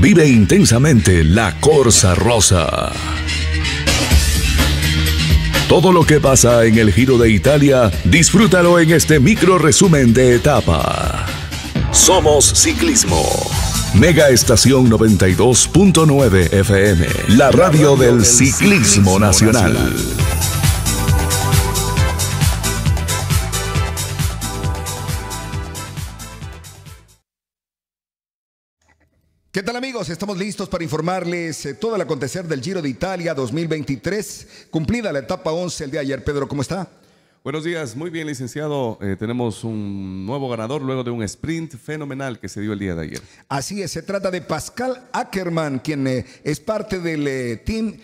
Vive intensamente la Corsa Rosa. Todo lo que pasa en el Giro de Italia, disfrútalo en este micro resumen de etapa. Somos ciclismo. Mega Estación 92.9 FM, la radio del ciclismo nacional. ¿Qué tal amigos? Estamos listos para informarles eh, todo el acontecer del Giro de Italia 2023, cumplida la etapa 11 el día de ayer. Pedro, ¿cómo está? Buenos días, muy bien licenciado. Eh, tenemos un nuevo ganador luego de un sprint fenomenal que se dio el día de ayer. Así es, se trata de Pascal Ackerman, quien eh, es parte del team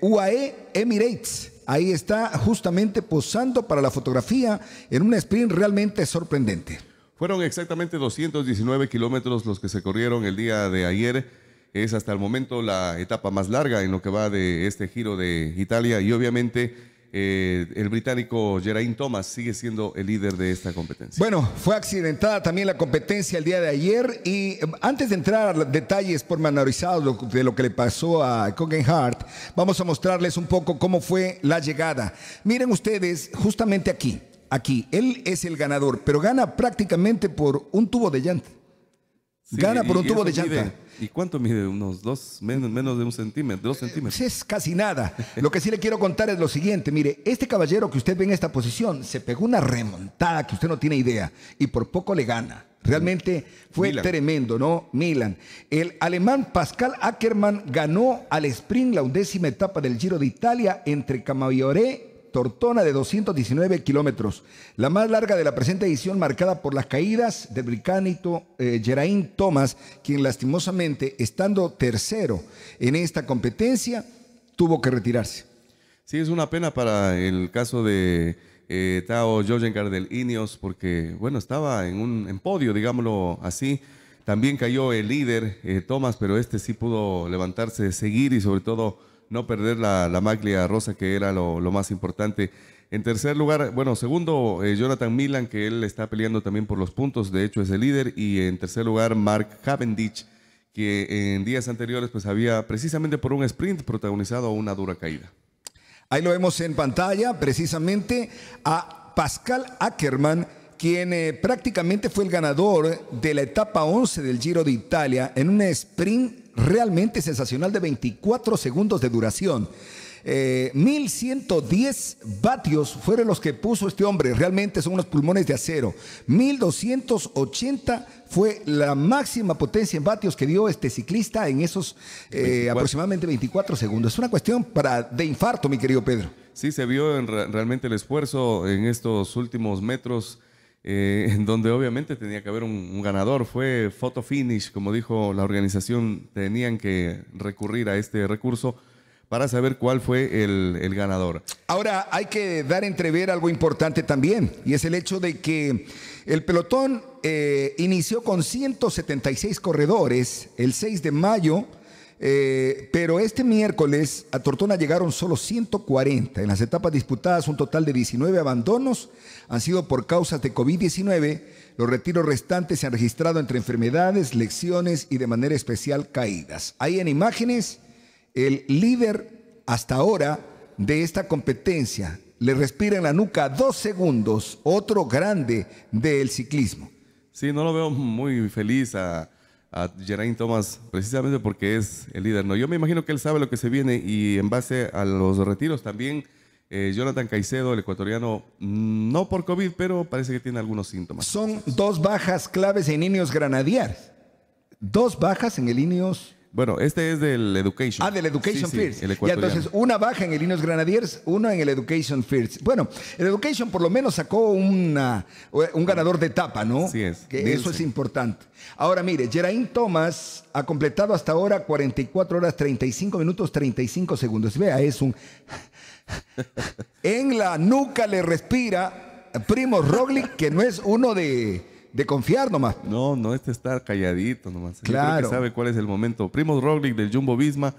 UAE Emirates. Ahí está justamente posando para la fotografía en un sprint realmente sorprendente. Fueron exactamente 219 kilómetros los que se corrieron el día de ayer. Es hasta el momento la etapa más larga en lo que va de este giro de Italia y obviamente eh, el británico Geraint Thomas sigue siendo el líder de esta competencia. Bueno, fue accidentada también la competencia el día de ayer y eh, antes de entrar a detalles pormenorizados de lo que le pasó a Hart, vamos a mostrarles un poco cómo fue la llegada. Miren ustedes, justamente aquí aquí. Él es el ganador, pero gana prácticamente por un tubo de llanta. gana por un tubo de llanta. ¿Y cuánto mide? Unos dos, menos, menos de un centímetro, dos centímetros. Es casi nada. Lo que sí le quiero contar es lo siguiente. Mire, este caballero que usted ve en esta posición se pegó una remontada que usted no tiene idea y por poco le gana. Realmente fue tremendo, ¿no? Milan. El alemán Pascal Ackermann ganó al sprint la undécima etapa del Giro de Italia entre Camaiore Tortona de 219 kilómetros, la más larga de la presente edición marcada por las caídas del británico jeraín eh, Thomas, quien lastimosamente, estando tercero en esta competencia, tuvo que retirarse. Sí, es una pena para el caso de eh, Tao Jorgen del Ineos, porque, bueno, estaba en un podio, digámoslo así. También cayó el líder eh, Thomas, pero este sí pudo levantarse, seguir y sobre todo no perder la, maglia rosa, que era lo, más importante. En tercer lugar, bueno, segundo, eh, Jonathan Milan, que él está peleando también por los puntos, de hecho es el líder. Y en tercer lugar, Mark Cavendish, que en días anteriores pues había precisamente por un sprint protagonizado una dura caída. Ahí lo vemos en pantalla, precisamente a Pascal Ackermann, quien eh, prácticamente fue el ganador de la etapa 11 del Giro de Italia en un sprint realmente sensacional de 24 segundos de duración. 1110 eh, vatios fueron los que puso este hombre, realmente son unos pulmones de acero. 1280 fue la máxima potencia en vatios que dio este ciclista en esos eh, aproximadamente 24 segundos. Es una cuestión para de infarto, mi querido Pedro. Sí, se vio realmente el esfuerzo en estos últimos metros. Eh, en donde obviamente tenía que haber un, ganador. Fue photo finish, como dijo la organización, tenían que recurrir a este recurso para saber cuál fue el, ganador. Ahora hay que dar entrever algo importante también, y es el hecho de que el pelotón eh, inició con 176 corredores el 6 de mayo eh, pero este miércoles a Tortona llegaron solo 140. En las etapas disputadas, un total de 19 abandonos han sido por causas de COVID-19. Los retiros restantes se han registrado entre enfermedades, lecciones y de manera especial caídas. Ahí en imágenes, el líder hasta ahora de esta competencia le respira en la nuca dos segundos, otro grande del ciclismo. Sí, no lo veo muy feliz a a Geraint Thomas precisamente porque es el líder. No, yo me imagino que él sabe lo que se viene y en base a los retiros también eh, Jonathan Caicedo, el ecuatoriano, no por COVID, pero parece que tiene algunos síntomas. Son dos bajas claves en Ineos Granadiar. Dos bajas en el Ineos bueno, este es del Education. Ah, del Education sí, First. y entonces, una baja en el Inos Granadiers, una en el Education First. Bueno, el Education por lo menos sacó una, un ganador de etapa, ¿no? Sí es. Que eso es importante. Ahora, mire, Geraint Thomas ha completado hasta ahora 44 horas 35 minutos 35 segundos. Vea, es un... en la nuca le respira Primo Roglic, que no es uno de de confiar nomás. No, no este de estar calladito nomás. Claro. sabe cuál es el momento. Primo Roglic del Jumbo Visma.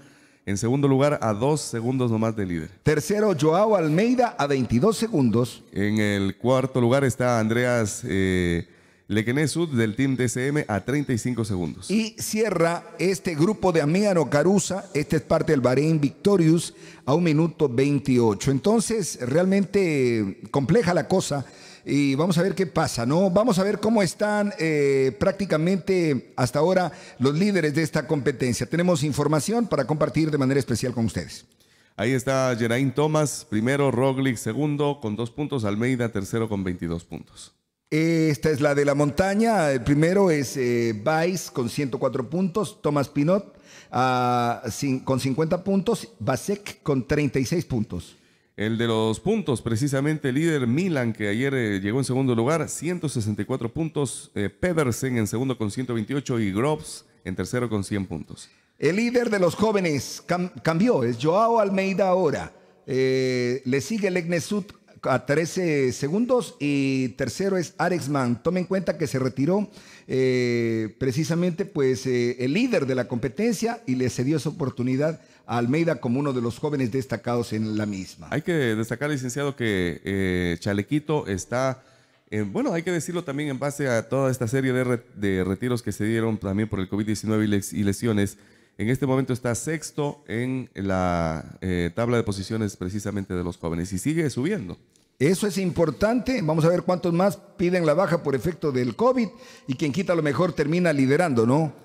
En segundo lugar, a dos segundos nomás de líder. Tercero, Joao Almeida a 22 segundos. En el cuarto lugar está Andreas eh, del Team DCM a 35 segundos. Y cierra este grupo de Amiano Caruza... Este es parte del Bahrein Victorious a un minuto 28. Entonces, realmente compleja la cosa y vamos a ver qué pasa, ¿no? Vamos a ver cómo están eh, prácticamente hasta ahora los líderes de esta competencia. Tenemos información para compartir de manera especial con ustedes. Ahí está Geraint Thomas, primero, Roglic segundo con dos puntos, Almeida tercero con 22 puntos. Esta es la de la montaña. El primero es Vice eh, con 104 puntos, Thomas Pinot ah, con 50 puntos, Basek con 36 puntos. El de los puntos, precisamente el líder Milan, que ayer eh, llegó en segundo lugar, 164 puntos. Eh, Pedersen en segundo con 128 y Groves en tercero con 100 puntos. El líder de los jóvenes cambió, es Joao Almeida ahora. Eh, le sigue Legnesut a 13 segundos y tercero es Arexman. Tome en cuenta que se retiró precisamente pues el líder de la competencia y le cedió su oportunidad Almeida como uno de los jóvenes destacados en la misma. Hay que destacar, licenciado, que eh, Chalequito está, eh, bueno, hay que decirlo también en base a toda esta serie de, retiros que se dieron también por el COVID-19 y, lesiones. En este momento está sexto en la eh, tabla de posiciones precisamente de los jóvenes y sigue subiendo. Eso es importante. Vamos a ver cuántos más piden la baja por efecto del COVID y quien quita lo mejor termina liderando, ¿no?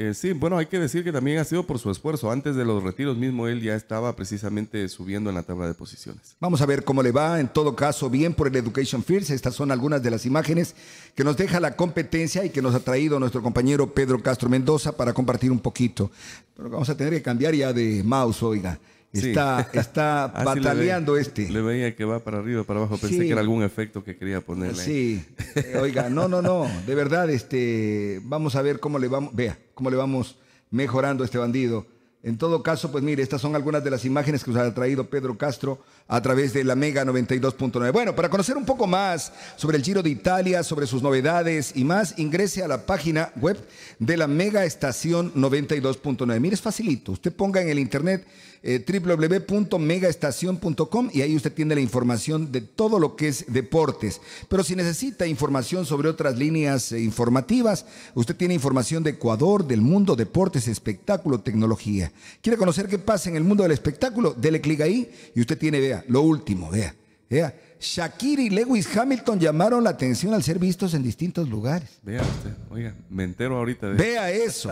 Eh, sí, bueno, hay que decir que también ha sido por su esfuerzo. Antes de los retiros mismo, él ya estaba precisamente subiendo en la tabla de posiciones. Vamos a ver cómo le va. En todo caso, bien por el Education First. Estas son algunas de las imágenes que nos deja la competencia y que nos ha traído nuestro compañero Pedro Castro Mendoza para compartir un poquito. Pero vamos a tener que cambiar ya de mouse, oiga. Está, bataleando ah, este. Le veía que va para arriba, para abajo. Pensé que era algún efecto que quería ponerle. Sí, oiga, no, no, no. De verdad, este, vamos a ver cómo le vamos, vea, cómo le vamos mejorando a este bandido. En todo caso, pues mire, estas son algunas de las imágenes que nos ha traído Pedro Castro a través de la Mega 92.9. Bueno, para conocer un poco más sobre el Giro de Italia, sobre sus novedades y más, ingrese a la página web de la Mega Estación 92.9. Mire, es facilito. Usted ponga en el internet eh, www.megaestación.com www.megaestacion.com y ahí usted tiene la información de todo lo que es deportes. Pero si necesita información sobre otras líneas eh, informativas, usted tiene información de Ecuador, del mundo, deportes, espectáculo, tecnología. ¿Quiere conocer qué pasa en el mundo del espectáculo? Dele clic ahí y usted tiene, vea, lo último, vea, vea. Shakira y Lewis Hamilton llamaron la atención al ser vistos en distintos lugares. Vea usted, oiga, me entero ahorita. Vea eso.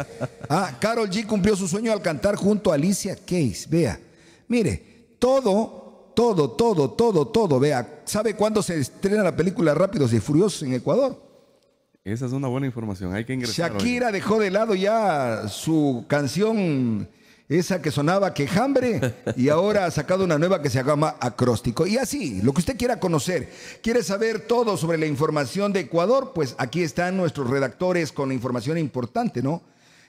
Ah, Carol G cumplió su sueño al cantar junto a Alicia Case. Vea, mire, todo, todo, todo, todo, todo. Vea, ¿sabe cuándo se estrena la película Rápidos y Furiosos en Ecuador? Esa es una buena información, hay que ingresar. Shakira dejó de lado ya su canción esa que sonaba quejambre y ahora ha sacado una nueva que se llama acróstico. Y así, lo que usted quiera conocer, quiere saber todo sobre la información de Ecuador, pues aquí están nuestros redactores con la información importante, ¿no?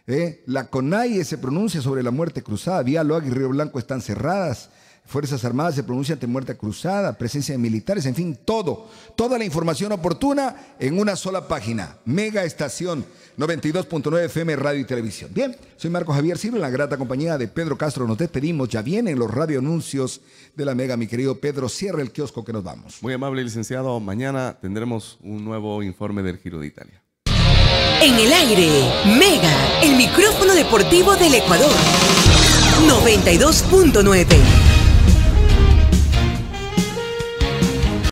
Eh, la CONAIE se pronuncia sobre la muerte cruzada, Loa y Río Blanco están cerradas. Fuerzas Armadas se pronuncia ante muerte cruzada, presencia de militares, en fin, todo. Toda la información oportuna en una sola página. Mega Estación 92.9 FM Radio y Televisión. Bien, soy Marco Javier Silva en la grata compañía de Pedro Castro. Nos despedimos. Ya vienen los radioanuncios de la Mega. Mi querido Pedro, cierra el kiosco que nos vamos. Muy amable, licenciado. Mañana tendremos un nuevo informe del Giro de Italia. En el aire, Mega, el micrófono deportivo del Ecuador. 92.9.